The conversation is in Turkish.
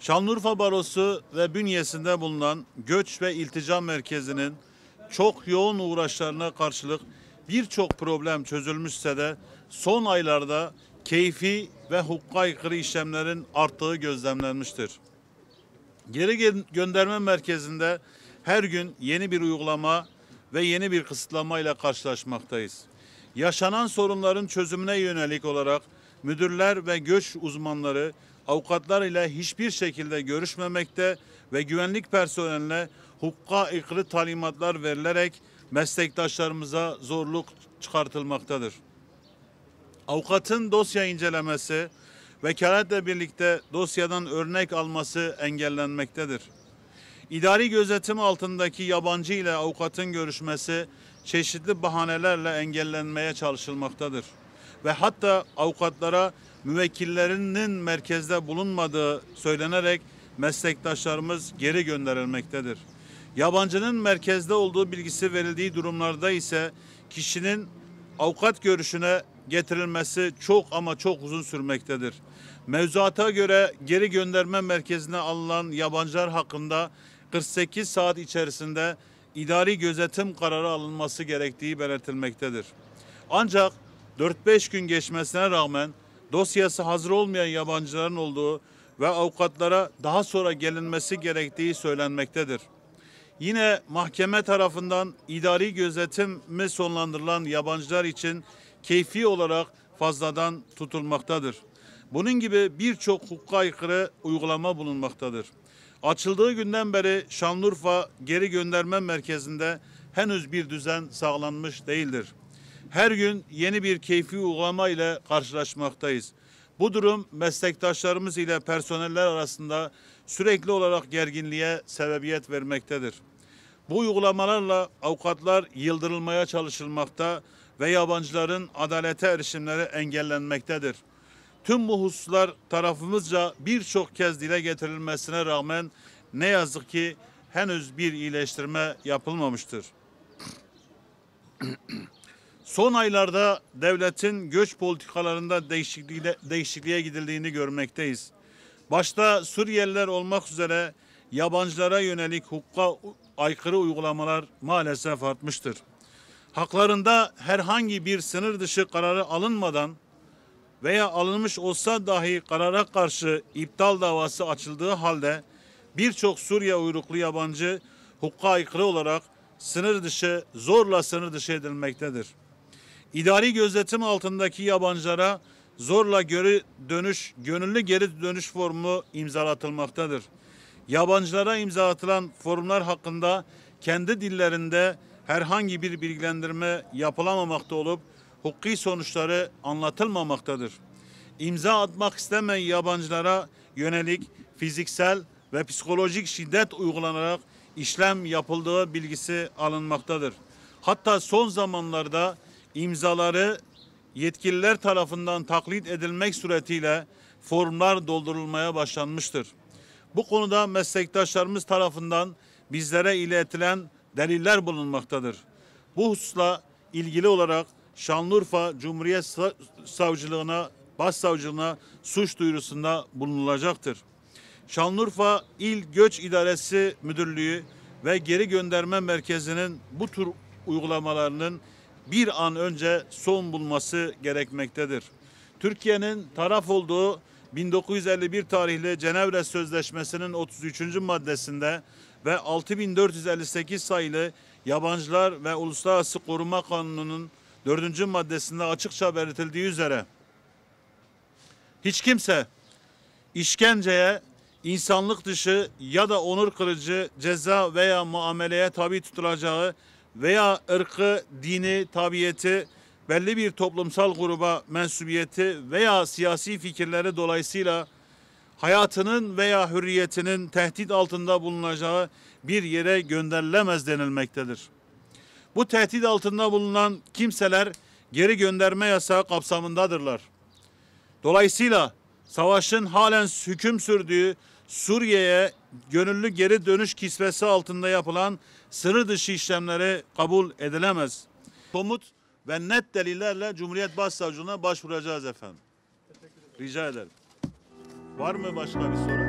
Şanlıurfa Barosu ve bünyesinde bulunan göç ve iltica merkezinin çok yoğun uğraşlarına karşılık birçok problem çözülmüşse de son aylarda keyfi ve hukka aykırı işlemlerin arttığı gözlemlenmiştir. Geri gönderme merkezinde her gün yeni bir uygulama ve yeni bir kısıtlama ile karşılaşmaktayız. Yaşanan sorunların çözümüne yönelik olarak müdürler ve göç uzmanları avukatlar ile hiçbir şekilde görüşmemekte ve güvenlik personeline hukka aykırı talimatlar verilerek meslektaşlarımıza zorluk çıkartılmaktadır. Avukatın dosya incelemesi, vekaletle birlikte dosyadan örnek alması engellenmektedir. İdari gözetim altındaki yabancı ile avukatın görüşmesi çeşitli bahanelerle engellenmeye çalışılmaktadır ve hatta avukatlara müvekkillerinin merkezde bulunmadığı söylenerek meslektaşlarımız geri gönderilmektedir. Yabancının merkezde olduğu bilgisi verildiği durumlarda ise kişinin avukat görüşüne getirilmesi çok ama çok uzun sürmektedir. Mevzuata göre geri gönderme merkezine alınan yabancılar hakkında 48 saat içerisinde idari gözetim kararı alınması gerektiği belirtilmektedir. Ancak 4-5 gün geçmesine rağmen dosyası hazır olmayan yabancıların olduğu ve avukatlara daha sonra gelinmesi gerektiği söylenmektedir. Yine mahkeme tarafından idari gözetimi sonlandırılan yabancılar için keyfi olarak fazladan tutulmaktadır. Bunun gibi birçok hukuka aykırı uygulama bulunmaktadır. Açıldığı günden beri Şanlıurfa Geri Gönderme Merkezi'nde henüz bir düzen sağlanmış değildir her gün yeni bir keyfi uygulama ile karşılaşmaktayız. Bu durum meslektaşlarımız ile personeller arasında sürekli olarak gerginliğe sebebiyet vermektedir. Bu uygulamalarla avukatlar yıldırılmaya çalışılmakta ve yabancıların adalete erişimleri engellenmektedir. Tüm bu hususlar tarafımızca birçok kez dile getirilmesine rağmen ne yazık ki henüz bir iyileştirme yapılmamıştır. Son aylarda devletin göç politikalarında değişikliğe, değişikliğe gidildiğini görmekteyiz. Başta Suriyeliler olmak üzere yabancılara yönelik hukuka aykırı uygulamalar maalesef artmıştır. Haklarında herhangi bir sınır dışı kararı alınmadan veya alınmış olsa dahi karara karşı iptal davası açıldığı halde birçok Suriye uyruklu yabancı hukuka aykırı olarak sınır dışı zorla sınır dışı edilmektedir. İdari gözetim altındaki yabancılara zorla geri dönüş, gönüllü geri dönüş formu imzalatılmaktadır. Yabancılara imzalatılan formlar hakkında kendi dillerinde herhangi bir bilgilendirme yapılamamakta olup hukuki sonuçları anlatılmamaktadır. İmza atmak istemeyen yabancılara yönelik fiziksel ve psikolojik şiddet uygulanarak işlem yapıldığı bilgisi alınmaktadır. Hatta son zamanlarda imzaları yetkililer tarafından taklit edilmek suretiyle formlar doldurulmaya başlanmıştır. Bu konuda meslektaşlarımız tarafından bizlere iletilen deliller bulunmaktadır. Bu hususla ilgili olarak Şanlıurfa Cumhuriyet Savcılığına, Başsavcılığına suç duyurusunda bulunulacaktır. Şanlıurfa İl Göç İdaresi Müdürlüğü ve Geri Gönderme Merkezi'nin bu tür uygulamalarının bir an önce son bulması gerekmektedir. Türkiye'nin taraf olduğu 1951 tarihli Cenevre Sözleşmesi'nin 33. maddesinde ve 6458 sayılı Yabancılar ve Uluslararası Koruma Kanunu'nun 4. maddesinde açıkça belirtildiği üzere hiç kimse işkenceye, insanlık dışı ya da onur kırıcı ceza veya muameleye tabi tutulacağı veya ırkı, dini, tabiyeti, belli bir toplumsal gruba mensubiyeti veya siyasi fikirleri dolayısıyla hayatının veya hürriyetinin tehdit altında bulunacağı bir yere gönderilemez denilmektedir. Bu tehdit altında bulunan kimseler geri gönderme yasağı kapsamındadırlar. Dolayısıyla savaşın halen hüküm sürdüğü Suriye'ye gönüllü geri dönüş kisvesi altında yapılan sınır dışı işlemleri kabul edilemez. Komut ve net delillerle Cumhuriyet Başsavcılığına başvuracağız efendim. Rica ederim. Var mı başka bir soru?